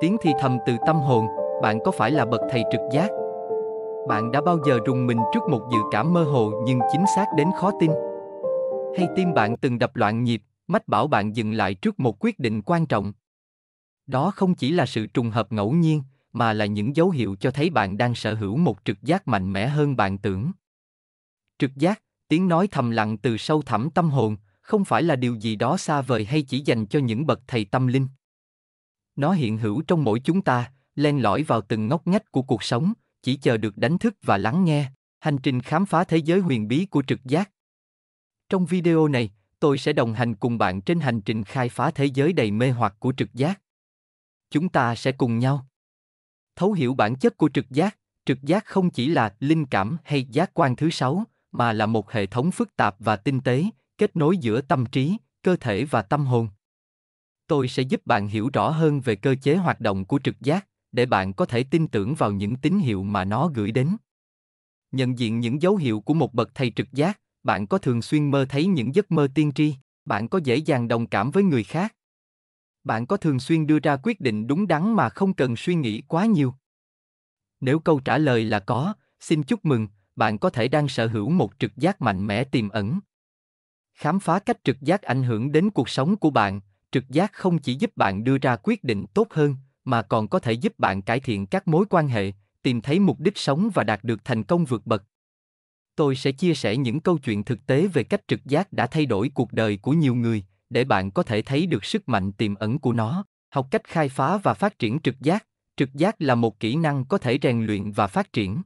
tiếng thì thầm từ tâm hồn bạn có phải là bậc thầy trực giác bạn đã bao giờ rùng mình trước một dự cảm mơ hồ nhưng chính xác đến khó tin hay tim bạn từng đập loạn nhịp mách bảo bạn dừng lại trước một quyết định quan trọng đó không chỉ là sự trùng hợp ngẫu nhiên mà là những dấu hiệu cho thấy bạn đang sở hữu một trực giác mạnh mẽ hơn bạn tưởng trực giác tiếng nói thầm lặng từ sâu thẳm tâm hồn không phải là điều gì đó xa vời hay chỉ dành cho những bậc thầy tâm linh nó hiện hữu trong mỗi chúng ta, len lỏi vào từng ngóc ngách của cuộc sống, chỉ chờ được đánh thức và lắng nghe, hành trình khám phá thế giới huyền bí của trực giác. Trong video này, tôi sẽ đồng hành cùng bạn trên hành trình khai phá thế giới đầy mê hoặc của trực giác. Chúng ta sẽ cùng nhau thấu hiểu bản chất của trực giác, trực giác không chỉ là linh cảm hay giác quan thứ sáu, mà là một hệ thống phức tạp và tinh tế, kết nối giữa tâm trí, cơ thể và tâm hồn tôi sẽ giúp bạn hiểu rõ hơn về cơ chế hoạt động của trực giác để bạn có thể tin tưởng vào những tín hiệu mà nó gửi đến nhận diện những dấu hiệu của một bậc thầy trực giác bạn có thường xuyên mơ thấy những giấc mơ tiên tri bạn có dễ dàng đồng cảm với người khác bạn có thường xuyên đưa ra quyết định đúng đắn mà không cần suy nghĩ quá nhiều nếu câu trả lời là có xin chúc mừng bạn có thể đang sở hữu một trực giác mạnh mẽ tiềm ẩn khám phá cách trực giác ảnh hưởng đến cuộc sống của bạn trực giác không chỉ giúp bạn đưa ra quyết định tốt hơn mà còn có thể giúp bạn cải thiện các mối quan hệ tìm thấy mục đích sống và đạt được thành công vượt bậc tôi sẽ chia sẻ những câu chuyện thực tế về cách trực giác đã thay đổi cuộc đời của nhiều người để bạn có thể thấy được sức mạnh tiềm ẩn của nó học cách khai phá và phát triển trực giác trực giác là một kỹ năng có thể rèn luyện và phát triển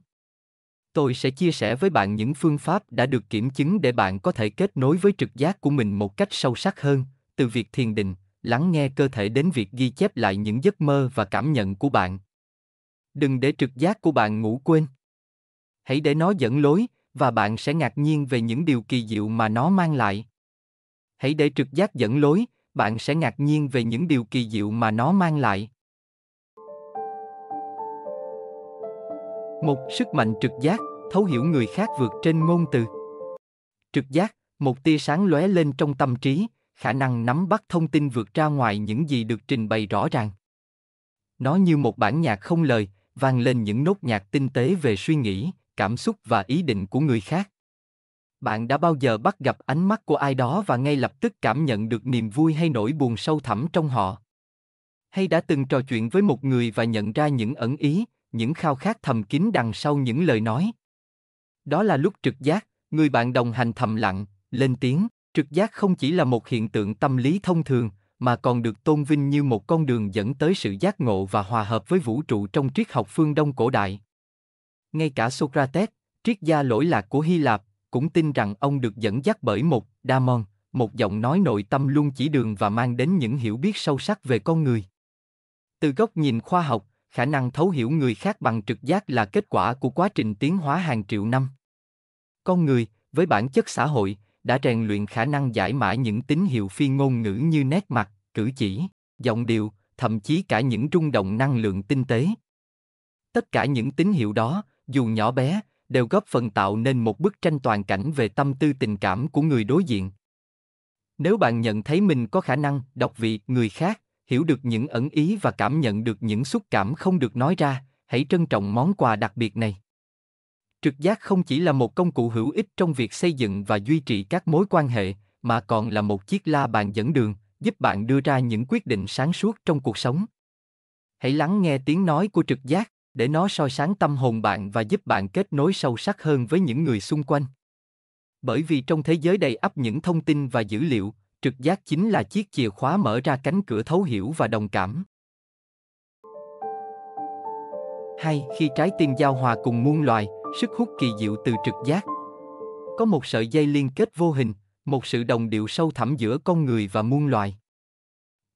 tôi sẽ chia sẻ với bạn những phương pháp đã được kiểm chứng để bạn có thể kết nối với trực giác của mình một cách sâu sắc hơn từ việc thiền định lắng nghe cơ thể đến việc ghi chép lại những giấc mơ và cảm nhận của bạn đừng để trực giác của bạn ngủ quên hãy để nó dẫn lối và bạn sẽ ngạc nhiên về những điều kỳ diệu mà nó mang lại hãy để trực giác dẫn lối bạn sẽ ngạc nhiên về những điều kỳ diệu mà nó mang lại một sức mạnh trực giác thấu hiểu người khác vượt trên ngôn từ trực giác một tia sáng lóe lên trong tâm trí khả năng nắm bắt thông tin vượt ra ngoài những gì được trình bày rõ ràng. Nó như một bản nhạc không lời, vang lên những nốt nhạc tinh tế về suy nghĩ, cảm xúc và ý định của người khác. Bạn đã bao giờ bắt gặp ánh mắt của ai đó và ngay lập tức cảm nhận được niềm vui hay nỗi buồn sâu thẳm trong họ? Hay đã từng trò chuyện với một người và nhận ra những ẩn ý, những khao khát thầm kín đằng sau những lời nói? Đó là lúc trực giác, người bạn đồng hành thầm lặng, lên tiếng, Trực giác không chỉ là một hiện tượng tâm lý thông thường, mà còn được tôn vinh như một con đường dẫn tới sự giác ngộ và hòa hợp với vũ trụ trong triết học phương Đông cổ đại. Ngay cả Socrates, triết gia lỗi lạc của Hy Lạp, cũng tin rằng ông được dẫn dắt bởi một Damon, một giọng nói nội tâm luôn chỉ đường và mang đến những hiểu biết sâu sắc về con người. Từ góc nhìn khoa học, khả năng thấu hiểu người khác bằng trực giác là kết quả của quá trình tiến hóa hàng triệu năm. Con người, với bản chất xã hội, đã rèn luyện khả năng giải mã những tín hiệu phi ngôn ngữ như nét mặt, cử chỉ, giọng điệu, thậm chí cả những rung động năng lượng tinh tế. Tất cả những tín hiệu đó, dù nhỏ bé, đều góp phần tạo nên một bức tranh toàn cảnh về tâm tư tình cảm của người đối diện. Nếu bạn nhận thấy mình có khả năng đọc vị người khác, hiểu được những ẩn ý và cảm nhận được những xúc cảm không được nói ra, hãy trân trọng món quà đặc biệt này. Trực giác không chỉ là một công cụ hữu ích trong việc xây dựng và duy trì các mối quan hệ, mà còn là một chiếc la bàn dẫn đường, giúp bạn đưa ra những quyết định sáng suốt trong cuộc sống. Hãy lắng nghe tiếng nói của trực giác để nó soi sáng tâm hồn bạn và giúp bạn kết nối sâu sắc hơn với những người xung quanh. Bởi vì trong thế giới đầy ắp những thông tin và dữ liệu, trực giác chính là chiếc chìa khóa mở ra cánh cửa thấu hiểu và đồng cảm. Hay khi trái tim giao hòa cùng muôn loài, sức hút kỳ diệu từ trực giác. Có một sợi dây liên kết vô hình, một sự đồng điệu sâu thẳm giữa con người và muôn loài.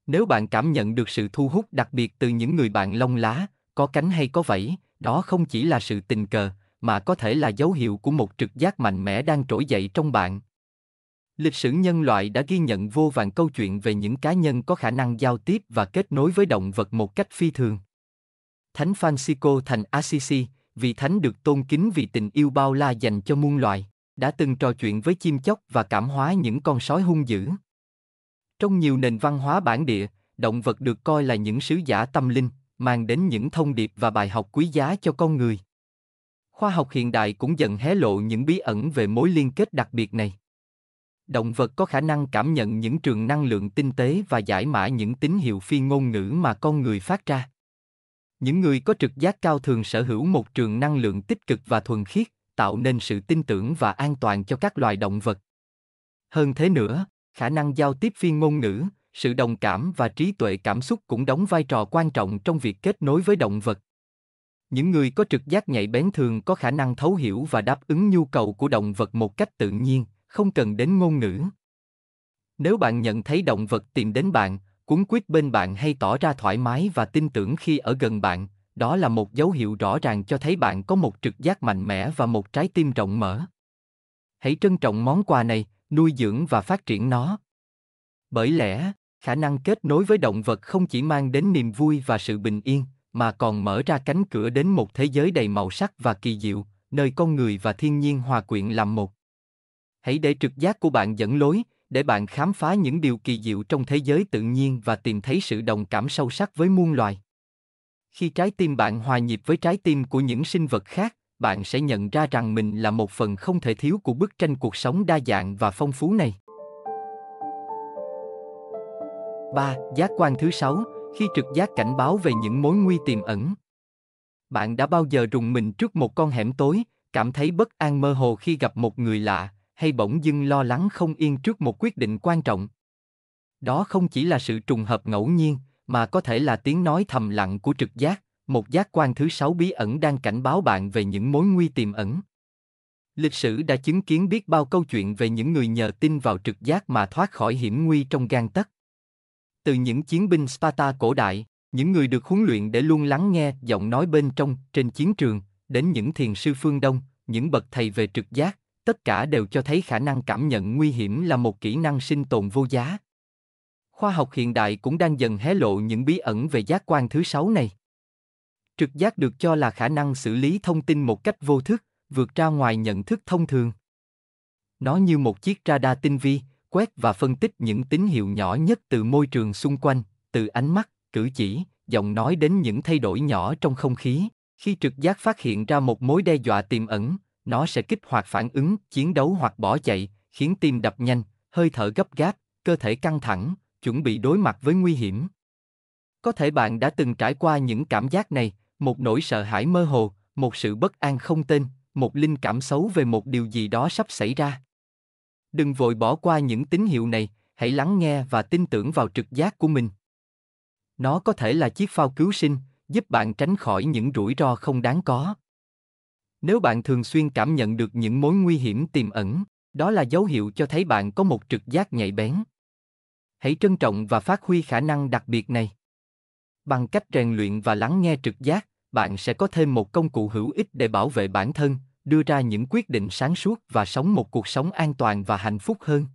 Nếu bạn cảm nhận được sự thu hút đặc biệt từ những người bạn lông lá, có cánh hay có vẫy, đó không chỉ là sự tình cờ, mà có thể là dấu hiệu của một trực giác mạnh mẽ đang trỗi dậy trong bạn. Lịch sử nhân loại đã ghi nhận vô vàn câu chuyện về những cá nhân có khả năng giao tiếp và kết nối với động vật một cách phi thường. Thánh Francisco thành Assisi, vị thánh được tôn kính vì tình yêu bao la dành cho muôn loài, đã từng trò chuyện với chim chóc và cảm hóa những con sói hung dữ. Trong nhiều nền văn hóa bản địa, động vật được coi là những sứ giả tâm linh, mang đến những thông điệp và bài học quý giá cho con người. Khoa học hiện đại cũng dần hé lộ những bí ẩn về mối liên kết đặc biệt này. Động vật có khả năng cảm nhận những trường năng lượng tinh tế và giải mã những tín hiệu phi ngôn ngữ mà con người phát ra. Những người có trực giác cao thường sở hữu một trường năng lượng tích cực và thuần khiết, tạo nên sự tin tưởng và an toàn cho các loài động vật. Hơn thế nữa, khả năng giao tiếp phiên ngôn ngữ, sự đồng cảm và trí tuệ cảm xúc cũng đóng vai trò quan trọng trong việc kết nối với động vật. Những người có trực giác nhạy bén thường có khả năng thấu hiểu và đáp ứng nhu cầu của động vật một cách tự nhiên, không cần đến ngôn ngữ. Nếu bạn nhận thấy động vật tìm đến bạn, cuốn quýt bên bạn hay tỏ ra thoải mái và tin tưởng khi ở gần bạn đó là một dấu hiệu rõ ràng cho thấy bạn có một trực giác mạnh mẽ và một trái tim rộng mở hãy trân trọng món quà này nuôi dưỡng và phát triển nó bởi lẽ khả năng kết nối với động vật không chỉ mang đến niềm vui và sự bình yên mà còn mở ra cánh cửa đến một thế giới đầy màu sắc và kỳ diệu nơi con người và thiên nhiên hòa quyện làm một hãy để trực giác của bạn dẫn lối để bạn khám phá những điều kỳ diệu trong thế giới tự nhiên và tìm thấy sự đồng cảm sâu sắc với muôn loài. Khi trái tim bạn hòa nhịp với trái tim của những sinh vật khác, bạn sẽ nhận ra rằng mình là một phần không thể thiếu của bức tranh cuộc sống đa dạng và phong phú này. 3. Giác quan thứ 6, khi trực giác cảnh báo về những mối nguy tiềm ẩn. Bạn đã bao giờ rùng mình trước một con hẻm tối, cảm thấy bất an mơ hồ khi gặp một người lạ, hay bỗng dưng lo lắng không yên trước một quyết định quan trọng. Đó không chỉ là sự trùng hợp ngẫu nhiên, mà có thể là tiếng nói thầm lặng của trực giác, một giác quan thứ sáu bí ẩn đang cảnh báo bạn về những mối nguy tiềm ẩn. Lịch sử đã chứng kiến biết bao câu chuyện về những người nhờ tin vào trực giác mà thoát khỏi hiểm nguy trong gan tấc. Từ những chiến binh Sparta cổ đại, những người được huấn luyện để luôn lắng nghe giọng nói bên trong trên chiến trường, đến những thiền sư phương Đông, những bậc thầy về trực giác, tất cả đều cho thấy khả năng cảm nhận nguy hiểm là một kỹ năng sinh tồn vô giá khoa học hiện đại cũng đang dần hé lộ những bí ẩn về giác quan thứ sáu này trực giác được cho là khả năng xử lý thông tin một cách vô thức vượt ra ngoài nhận thức thông thường nó như một chiếc radar tinh vi quét và phân tích những tín hiệu nhỏ nhất từ môi trường xung quanh từ ánh mắt cử chỉ giọng nói đến những thay đổi nhỏ trong không khí khi trực giác phát hiện ra một mối đe dọa tiềm ẩn nó sẽ kích hoạt phản ứng chiến đấu hoặc bỏ chạy, khiến tim đập nhanh, hơi thở gấp gáp, cơ thể căng thẳng, chuẩn bị đối mặt với nguy hiểm. Có thể bạn đã từng trải qua những cảm giác này, một nỗi sợ hãi mơ hồ, một sự bất an không tên, một linh cảm xấu về một điều gì đó sắp xảy ra. Đừng vội bỏ qua những tín hiệu này, hãy lắng nghe và tin tưởng vào trực giác của mình. Nó có thể là chiếc phao cứu sinh, giúp bạn tránh khỏi những rủi ro không đáng có. Nếu bạn thường xuyên cảm nhận được những mối nguy hiểm tiềm ẩn, đó là dấu hiệu cho thấy bạn có một trực giác nhạy bén. Hãy trân trọng và phát huy khả năng đặc biệt này. Bằng cách rèn luyện và lắng nghe trực giác, bạn sẽ có thêm một công cụ hữu ích để bảo vệ bản thân, đưa ra những quyết định sáng suốt và sống một cuộc sống an toàn và hạnh phúc hơn.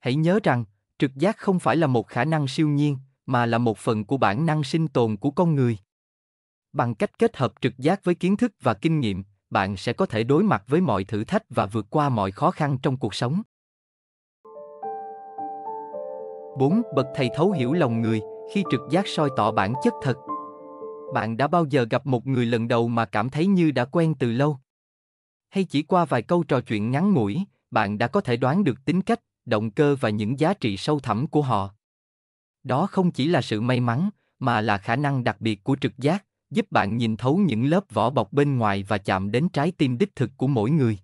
Hãy nhớ rằng, trực giác không phải là một khả năng siêu nhiên, mà là một phần của bản năng sinh tồn của con người. Bằng cách kết hợp trực giác với kiến thức và kinh nghiệm, bạn sẽ có thể đối mặt với mọi thử thách và vượt qua mọi khó khăn trong cuộc sống. 4. Bậc thầy thấu hiểu lòng người khi trực giác soi tỏ bản chất thật. Bạn đã bao giờ gặp một người lần đầu mà cảm thấy như đã quen từ lâu? Hay chỉ qua vài câu trò chuyện ngắn ngủi, bạn đã có thể đoán được tính cách, động cơ và những giá trị sâu thẳm của họ? Đó không chỉ là sự may mắn, mà là khả năng đặc biệt của trực giác, giúp bạn nhìn thấu những lớp vỏ bọc bên ngoài và chạm đến trái tim đích thực của mỗi người.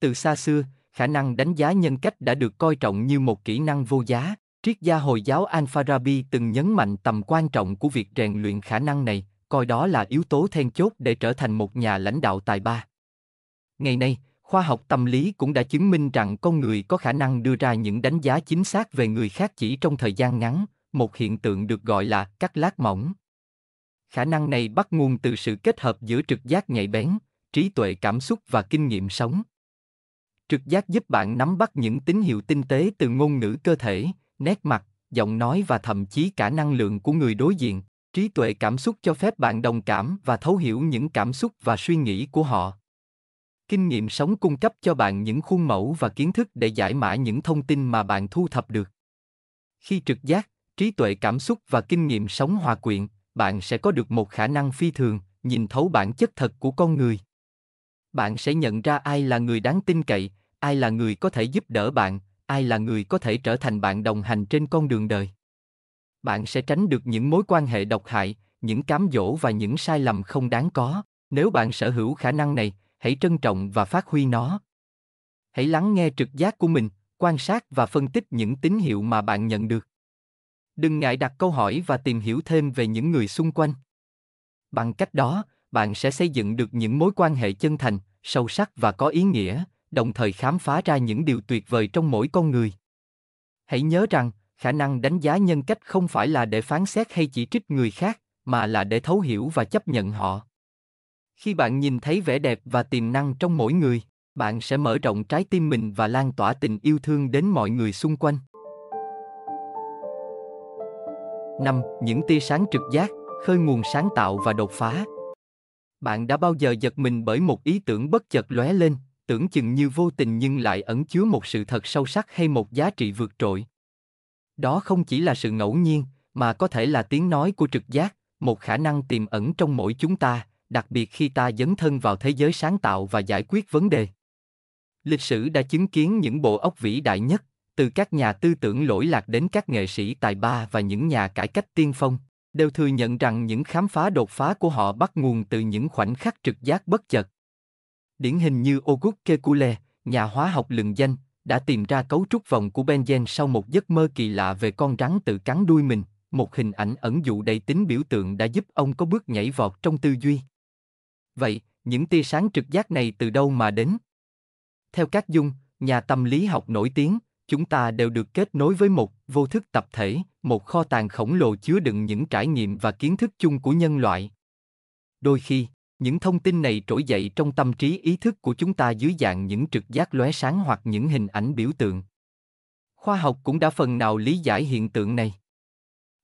Từ xa xưa, khả năng đánh giá nhân cách đã được coi trọng như một kỹ năng vô giá. Triết gia Hồi giáo Al-Farabi từng nhấn mạnh tầm quan trọng của việc rèn luyện khả năng này, coi đó là yếu tố then chốt để trở thành một nhà lãnh đạo tài ba. Ngày nay, khoa học tâm lý cũng đã chứng minh rằng con người có khả năng đưa ra những đánh giá chính xác về người khác chỉ trong thời gian ngắn, một hiện tượng được gọi là cắt lát mỏng khả năng này bắt nguồn từ sự kết hợp giữa trực giác nhạy bén trí tuệ cảm xúc và kinh nghiệm sống trực giác giúp bạn nắm bắt những tín hiệu tinh tế từ ngôn ngữ cơ thể nét mặt giọng nói và thậm chí cả năng lượng của người đối diện trí tuệ cảm xúc cho phép bạn đồng cảm và thấu hiểu những cảm xúc và suy nghĩ của họ kinh nghiệm sống cung cấp cho bạn những khuôn mẫu và kiến thức để giải mã những thông tin mà bạn thu thập được khi trực giác trí tuệ cảm xúc và kinh nghiệm sống hòa quyện bạn sẽ có được một khả năng phi thường nhìn thấu bản chất thật của con người bạn sẽ nhận ra ai là người đáng tin cậy ai là người có thể giúp đỡ bạn ai là người có thể trở thành bạn đồng hành trên con đường đời bạn sẽ tránh được những mối quan hệ độc hại những cám dỗ và những sai lầm không đáng có nếu bạn sở hữu khả năng này hãy trân trọng và phát huy nó hãy lắng nghe trực giác của mình quan sát và phân tích những tín hiệu mà bạn nhận được đừng ngại đặt câu hỏi và tìm hiểu thêm về những người xung quanh bằng cách đó bạn sẽ xây dựng được những mối quan hệ chân thành sâu sắc và có ý nghĩa đồng thời khám phá ra những điều tuyệt vời trong mỗi con người hãy nhớ rằng khả năng đánh giá nhân cách không phải là để phán xét hay chỉ trích người khác mà là để thấu hiểu và chấp nhận họ khi bạn nhìn thấy vẻ đẹp và tiềm năng trong mỗi người bạn sẽ mở rộng trái tim mình và lan tỏa tình yêu thương đến mọi người xung quanh 5. Những tia sáng trực giác, khơi nguồn sáng tạo và đột phá. Bạn đã bao giờ giật mình bởi một ý tưởng bất chợt lóe lên, tưởng chừng như vô tình nhưng lại ẩn chứa một sự thật sâu sắc hay một giá trị vượt trội. Đó không chỉ là sự ngẫu nhiên, mà có thể là tiếng nói của trực giác, một khả năng tiềm ẩn trong mỗi chúng ta, đặc biệt khi ta dấn thân vào thế giới sáng tạo và giải quyết vấn đề. Lịch sử đã chứng kiến những bộ óc vĩ đại nhất, từ các nhà tư tưởng lỗi lạc đến các nghệ sĩ tài ba và những nhà cải cách tiên phong, đều thừa nhận rằng những khám phá đột phá của họ bắt nguồn từ những khoảnh khắc trực giác bất chợt. Điển hình như Auguste Kekule, nhà hóa học lừng danh, đã tìm ra cấu trúc vòng của benzen sau một giấc mơ kỳ lạ về con rắn tự cắn đuôi mình, một hình ảnh ẩn dụ đầy tính biểu tượng đã giúp ông có bước nhảy vọt trong tư duy. Vậy, những tia sáng trực giác này từ đâu mà đến? Theo các dung, nhà tâm lý học nổi tiếng, chúng ta đều được kết nối với một vô thức tập thể một kho tàng khổng lồ chứa đựng những trải nghiệm và kiến thức chung của nhân loại đôi khi những thông tin này trỗi dậy trong tâm trí ý thức của chúng ta dưới dạng những trực giác lóe sáng hoặc những hình ảnh biểu tượng khoa học cũng đã phần nào lý giải hiện tượng này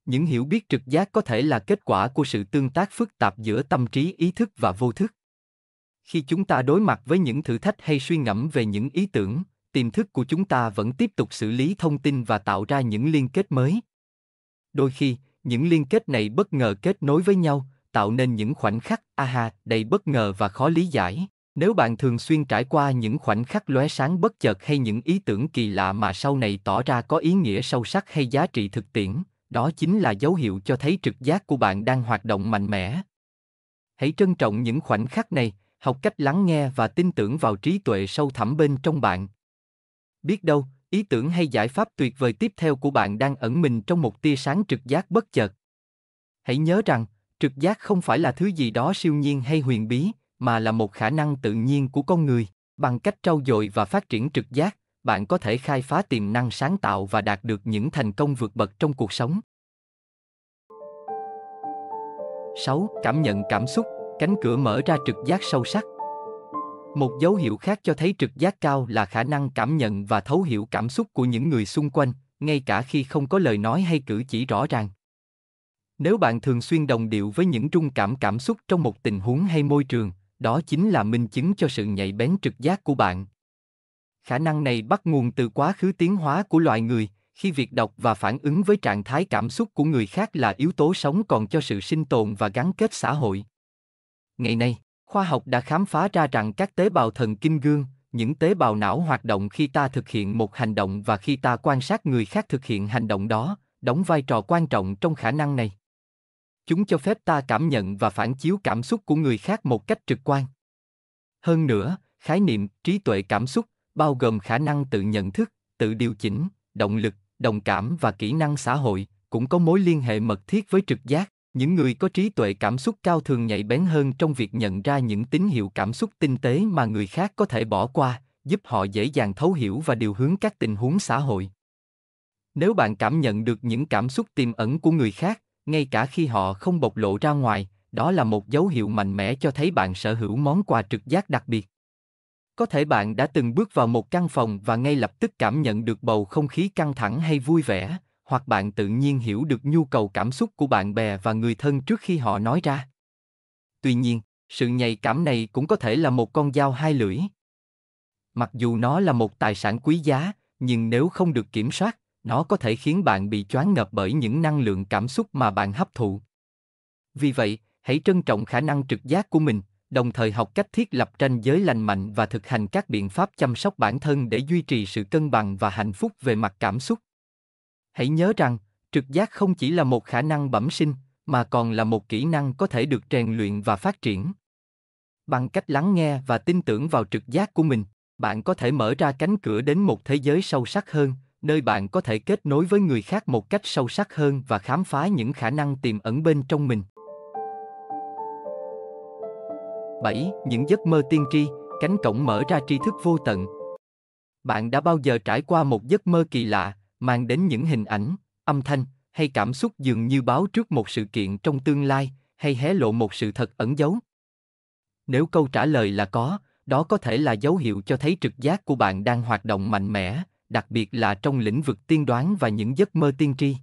những hiểu biết trực giác có thể là kết quả của sự tương tác phức tạp giữa tâm trí ý thức và vô thức khi chúng ta đối mặt với những thử thách hay suy ngẫm về những ý tưởng tiềm thức của chúng ta vẫn tiếp tục xử lý thông tin và tạo ra những liên kết mới đôi khi những liên kết này bất ngờ kết nối với nhau tạo nên những khoảnh khắc aha đầy bất ngờ và khó lý giải nếu bạn thường xuyên trải qua những khoảnh khắc lóe sáng bất chợt hay những ý tưởng kỳ lạ mà sau này tỏ ra có ý nghĩa sâu sắc hay giá trị thực tiễn đó chính là dấu hiệu cho thấy trực giác của bạn đang hoạt động mạnh mẽ hãy trân trọng những khoảnh khắc này học cách lắng nghe và tin tưởng vào trí tuệ sâu thẳm bên trong bạn Biết đâu, ý tưởng hay giải pháp tuyệt vời tiếp theo của bạn đang ẩn mình trong một tia sáng trực giác bất chợt. Hãy nhớ rằng, trực giác không phải là thứ gì đó siêu nhiên hay huyền bí, mà là một khả năng tự nhiên của con người. Bằng cách trau dồi và phát triển trực giác, bạn có thể khai phá tiềm năng sáng tạo và đạt được những thành công vượt bậc trong cuộc sống. 6. Cảm nhận cảm xúc, cánh cửa mở ra trực giác sâu sắc một dấu hiệu khác cho thấy trực giác cao là khả năng cảm nhận và thấu hiểu cảm xúc của những người xung quanh ngay cả khi không có lời nói hay cử chỉ rõ ràng nếu bạn thường xuyên đồng điệu với những trung cảm cảm xúc trong một tình huống hay môi trường đó chính là minh chứng cho sự nhạy bén trực giác của bạn khả năng này bắt nguồn từ quá khứ tiến hóa của loài người khi việc đọc và phản ứng với trạng thái cảm xúc của người khác là yếu tố sống còn cho sự sinh tồn và gắn kết xã hội ngày nay Khoa học đã khám phá ra rằng các tế bào thần kinh gương, những tế bào não hoạt động khi ta thực hiện một hành động và khi ta quan sát người khác thực hiện hành động đó, đóng vai trò quan trọng trong khả năng này. Chúng cho phép ta cảm nhận và phản chiếu cảm xúc của người khác một cách trực quan. Hơn nữa, khái niệm trí tuệ cảm xúc bao gồm khả năng tự nhận thức, tự điều chỉnh, động lực, đồng cảm và kỹ năng xã hội cũng có mối liên hệ mật thiết với trực giác những người có trí tuệ cảm xúc cao thường nhạy bén hơn trong việc nhận ra những tín hiệu cảm xúc tinh tế mà người khác có thể bỏ qua giúp họ dễ dàng thấu hiểu và điều hướng các tình huống xã hội nếu bạn cảm nhận được những cảm xúc tiềm ẩn của người khác ngay cả khi họ không bộc lộ ra ngoài đó là một dấu hiệu mạnh mẽ cho thấy bạn sở hữu món quà trực giác đặc biệt có thể bạn đã từng bước vào một căn phòng và ngay lập tức cảm nhận được bầu không khí căng thẳng hay vui vẻ hoặc bạn tự nhiên hiểu được nhu cầu cảm xúc của bạn bè và người thân trước khi họ nói ra tuy nhiên sự nhạy cảm này cũng có thể là một con dao hai lưỡi mặc dù nó là một tài sản quý giá nhưng nếu không được kiểm soát nó có thể khiến bạn bị choáng ngợp bởi những năng lượng cảm xúc mà bạn hấp thụ vì vậy hãy trân trọng khả năng trực giác của mình đồng thời học cách thiết lập ranh giới lành mạnh và thực hành các biện pháp chăm sóc bản thân để duy trì sự cân bằng và hạnh phúc về mặt cảm xúc Hãy nhớ rằng, trực giác không chỉ là một khả năng bẩm sinh, mà còn là một kỹ năng có thể được rèn luyện và phát triển. Bằng cách lắng nghe và tin tưởng vào trực giác của mình, bạn có thể mở ra cánh cửa đến một thế giới sâu sắc hơn, nơi bạn có thể kết nối với người khác một cách sâu sắc hơn và khám phá những khả năng tiềm ẩn bên trong mình. 7. Những giấc mơ tiên tri, cánh cổng mở ra tri thức vô tận. Bạn đã bao giờ trải qua một giấc mơ kỳ lạ, mang đến những hình ảnh, âm thanh hay cảm xúc dường như báo trước một sự kiện trong tương lai hay hé lộ một sự thật ẩn giấu. Nếu câu trả lời là có, đó có thể là dấu hiệu cho thấy trực giác của bạn đang hoạt động mạnh mẽ, đặc biệt là trong lĩnh vực tiên đoán và những giấc mơ tiên tri.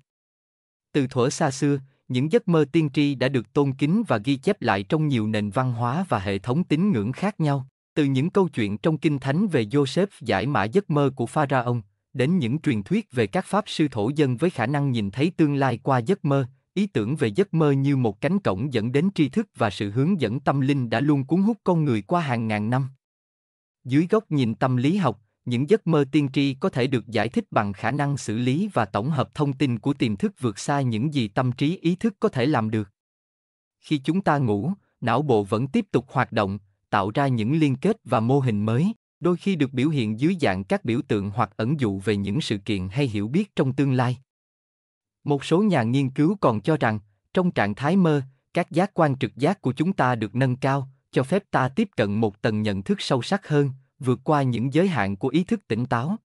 Từ thuở xa xưa, những giấc mơ tiên tri đã được tôn kính và ghi chép lại trong nhiều nền văn hóa và hệ thống tín ngưỡng khác nhau. Từ những câu chuyện trong kinh thánh về Joseph giải mã giấc mơ của Pharaoh, đến những truyền thuyết về các pháp sư thổ dân với khả năng nhìn thấy tương lai qua giấc mơ, ý tưởng về giấc mơ như một cánh cổng dẫn đến tri thức và sự hướng dẫn tâm linh đã luôn cuốn hút con người qua hàng ngàn năm. Dưới góc nhìn tâm lý học, những giấc mơ tiên tri có thể được giải thích bằng khả năng xử lý và tổng hợp thông tin của tiềm thức vượt xa những gì tâm trí ý thức có thể làm được. Khi chúng ta ngủ, não bộ vẫn tiếp tục hoạt động, tạo ra những liên kết và mô hình mới đôi khi được biểu hiện dưới dạng các biểu tượng hoặc ẩn dụ về những sự kiện hay hiểu biết trong tương lai. Một số nhà nghiên cứu còn cho rằng, trong trạng thái mơ, các giác quan trực giác của chúng ta được nâng cao, cho phép ta tiếp cận một tầng nhận thức sâu sắc hơn, vượt qua những giới hạn của ý thức tỉnh táo.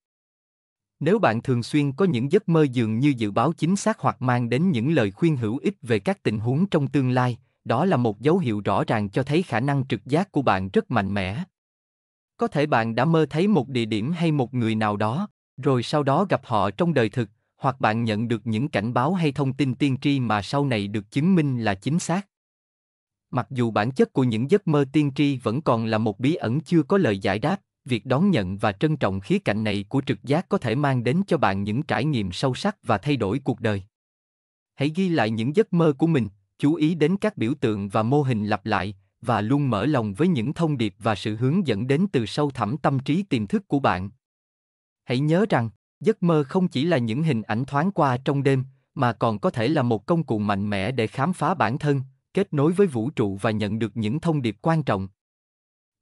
Nếu bạn thường xuyên có những giấc mơ dường như dự báo chính xác hoặc mang đến những lời khuyên hữu ích về các tình huống trong tương lai, đó là một dấu hiệu rõ ràng cho thấy khả năng trực giác của bạn rất mạnh mẽ có thể bạn đã mơ thấy một địa điểm hay một người nào đó rồi sau đó gặp họ trong đời thực hoặc bạn nhận được những cảnh báo hay thông tin tiên tri mà sau này được chứng minh là chính xác mặc dù bản chất của những giấc mơ tiên tri vẫn còn là một bí ẩn chưa có lời giải đáp việc đón nhận và trân trọng khía cạnh này của trực giác có thể mang đến cho bạn những trải nghiệm sâu sắc và thay đổi cuộc đời hãy ghi lại những giấc mơ của mình chú ý đến các biểu tượng và mô hình lặp lại và luôn mở lòng với những thông điệp và sự hướng dẫn đến từ sâu thẳm tâm trí tiềm thức của bạn hãy nhớ rằng giấc mơ không chỉ là những hình ảnh thoáng qua trong đêm mà còn có thể là một công cụ mạnh mẽ để khám phá bản thân kết nối với vũ trụ và nhận được những thông điệp quan trọng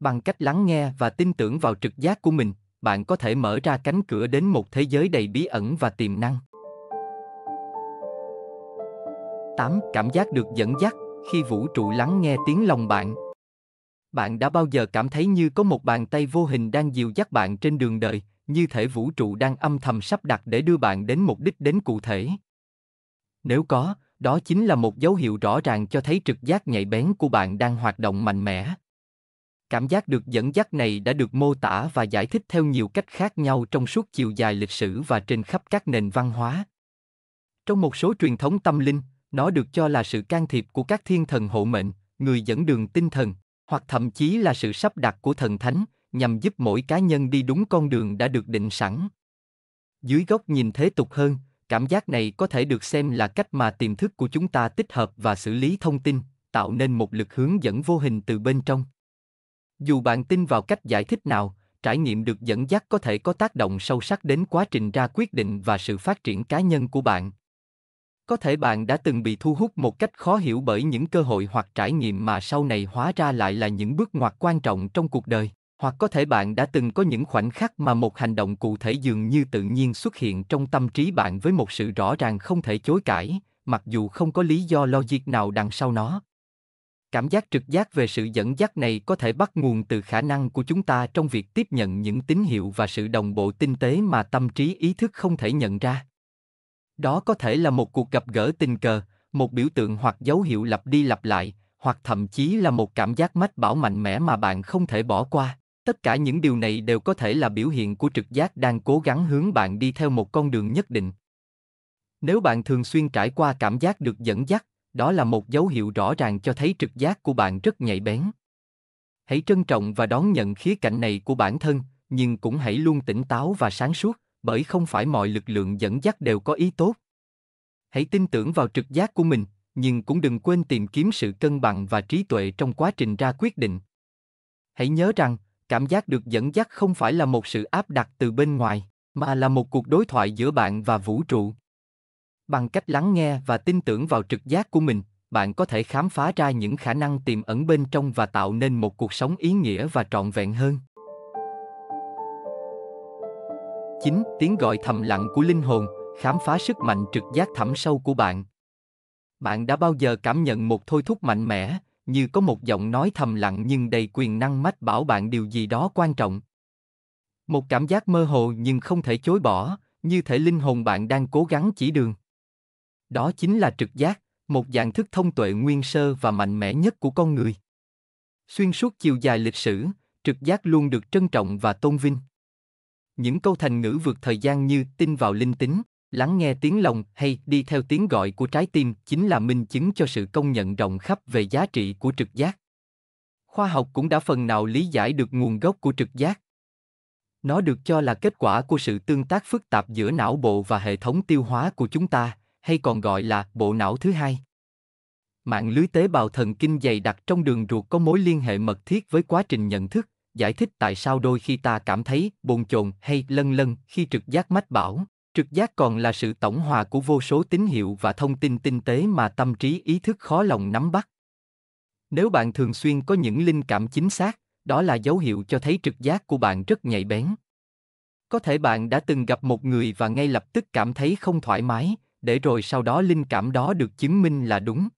bằng cách lắng nghe và tin tưởng vào trực giác của mình bạn có thể mở ra cánh cửa đến một thế giới đầy bí ẩn và tiềm năng 8. Cảm giác được dẫn dắt khi vũ trụ lắng nghe tiếng lòng bạn bạn đã bao giờ cảm thấy như có một bàn tay vô hình đang dìu dắt bạn trên đường đời như thể vũ trụ đang âm thầm sắp đặt để đưa bạn đến mục đích đến cụ thể nếu có đó chính là một dấu hiệu rõ ràng cho thấy trực giác nhạy bén của bạn đang hoạt động mạnh mẽ cảm giác được dẫn dắt này đã được mô tả và giải thích theo nhiều cách khác nhau trong suốt chiều dài lịch sử và trên khắp các nền văn hóa trong một số truyền thống tâm linh nó được cho là sự can thiệp của các thiên thần hộ mệnh, người dẫn đường tinh thần, hoặc thậm chí là sự sắp đặt của thần thánh, nhằm giúp mỗi cá nhân đi đúng con đường đã được định sẵn. Dưới góc nhìn thế tục hơn, cảm giác này có thể được xem là cách mà tiềm thức của chúng ta tích hợp và xử lý thông tin, tạo nên một lực hướng dẫn vô hình từ bên trong. Dù bạn tin vào cách giải thích nào, trải nghiệm được dẫn dắt có thể có tác động sâu sắc đến quá trình ra quyết định và sự phát triển cá nhân của bạn có thể bạn đã từng bị thu hút một cách khó hiểu bởi những cơ hội hoặc trải nghiệm mà sau này hóa ra lại là những bước ngoặt quan trọng trong cuộc đời hoặc có thể bạn đã từng có những khoảnh khắc mà một hành động cụ thể dường như tự nhiên xuất hiện trong tâm trí bạn với một sự rõ ràng không thể chối cãi mặc dù không có lý do logic nào đằng sau nó cảm giác trực giác về sự dẫn dắt này có thể bắt nguồn từ khả năng của chúng ta trong việc tiếp nhận những tín hiệu và sự đồng bộ tinh tế mà tâm trí ý thức không thể nhận ra đó có thể là một cuộc gặp gỡ tình cờ, một biểu tượng hoặc dấu hiệu lặp đi lặp lại, hoặc thậm chí là một cảm giác mách bảo mạnh mẽ mà bạn không thể bỏ qua. Tất cả những điều này đều có thể là biểu hiện của trực giác đang cố gắng hướng bạn đi theo một con đường nhất định. Nếu bạn thường xuyên trải qua cảm giác được dẫn dắt, đó là một dấu hiệu rõ ràng cho thấy trực giác của bạn rất nhạy bén. Hãy trân trọng và đón nhận khía cạnh này của bản thân, nhưng cũng hãy luôn tỉnh táo và sáng suốt bởi không phải mọi lực lượng dẫn dắt đều có ý tốt. Hãy tin tưởng vào trực giác của mình, nhưng cũng đừng quên tìm kiếm sự cân bằng và trí tuệ trong quá trình ra quyết định. Hãy nhớ rằng, cảm giác được dẫn dắt không phải là một sự áp đặt từ bên ngoài, mà là một cuộc đối thoại giữa bạn và vũ trụ. Bằng cách lắng nghe và tin tưởng vào trực giác của mình, bạn có thể khám phá ra những khả năng tiềm ẩn bên trong và tạo nên một cuộc sống ý nghĩa và trọn vẹn hơn 9, tiếng gọi thầm lặng của linh hồn, khám phá sức mạnh trực giác thẳm sâu của bạn. Bạn đã bao giờ cảm nhận một thôi thúc mạnh mẽ, như có một giọng nói thầm lặng nhưng đầy quyền năng mách bảo bạn điều gì đó quan trọng? Một cảm giác mơ hồ nhưng không thể chối bỏ, như thể linh hồn bạn đang cố gắng chỉ đường. Đó chính là trực giác, một dạng thức thông tuệ nguyên sơ và mạnh mẽ nhất của con người. Xuyên suốt chiều dài lịch sử, trực giác luôn được trân trọng và tôn vinh những câu thành ngữ vượt thời gian như tin vào linh tính, lắng nghe tiếng lòng hay đi theo tiếng gọi của trái tim chính là minh chứng cho sự công nhận rộng khắp về giá trị của trực giác. Khoa học cũng đã phần nào lý giải được nguồn gốc của trực giác. Nó được cho là kết quả của sự tương tác phức tạp giữa não bộ và hệ thống tiêu hóa của chúng ta, hay còn gọi là bộ não thứ hai. Mạng lưới tế bào thần kinh dày đặc trong đường ruột có mối liên hệ mật thiết với quá trình nhận thức, giải thích tại sao đôi khi ta cảm thấy bồn chồn hay lân lân khi trực giác mách bảo trực giác còn là sự tổng hòa của vô số tín hiệu và thông tin tinh tế mà tâm trí ý thức khó lòng nắm bắt nếu bạn thường xuyên có những linh cảm chính xác đó là dấu hiệu cho thấy trực giác của bạn rất nhạy bén có thể bạn đã từng gặp một người và ngay lập tức cảm thấy không thoải mái để rồi sau đó linh cảm đó được chứng minh là đúng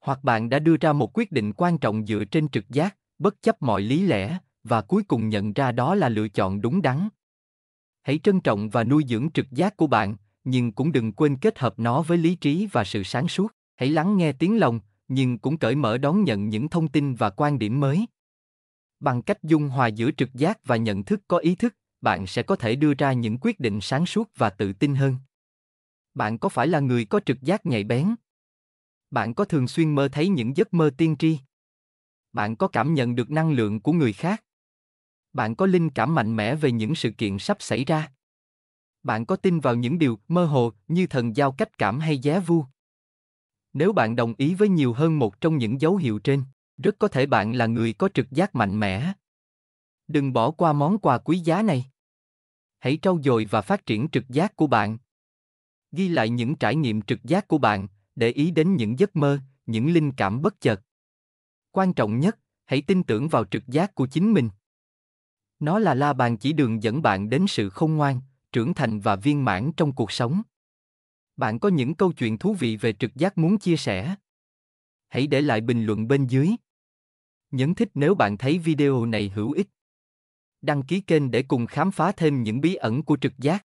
hoặc bạn đã đưa ra một quyết định quan trọng dựa trên trực giác bất chấp mọi lý lẽ, và cuối cùng nhận ra đó là lựa chọn đúng đắn. Hãy trân trọng và nuôi dưỡng trực giác của bạn, nhưng cũng đừng quên kết hợp nó với lý trí và sự sáng suốt. Hãy lắng nghe tiếng lòng, nhưng cũng cởi mở đón nhận những thông tin và quan điểm mới. Bằng cách dung hòa giữa trực giác và nhận thức có ý thức, bạn sẽ có thể đưa ra những quyết định sáng suốt và tự tin hơn. Bạn có phải là người có trực giác nhạy bén? Bạn có thường xuyên mơ thấy những giấc mơ tiên tri? bạn có cảm nhận được năng lượng của người khác bạn có linh cảm mạnh mẽ về những sự kiện sắp xảy ra bạn có tin vào những điều mơ hồ như thần giao cách cảm hay giá vu nếu bạn đồng ý với nhiều hơn một trong những dấu hiệu trên rất có thể bạn là người có trực giác mạnh mẽ đừng bỏ qua món quà quý giá này hãy trau dồi và phát triển trực giác của bạn ghi lại những trải nghiệm trực giác của bạn để ý đến những giấc mơ những linh cảm bất chợt quan trọng nhất hãy tin tưởng vào trực giác của chính mình nó là la bàn chỉ đường dẫn bạn đến sự khôn ngoan trưởng thành và viên mãn trong cuộc sống bạn có những câu chuyện thú vị về trực giác muốn chia sẻ hãy để lại bình luận bên dưới nhấn thích nếu bạn thấy video này hữu ích đăng ký kênh để cùng khám phá thêm những bí ẩn của trực giác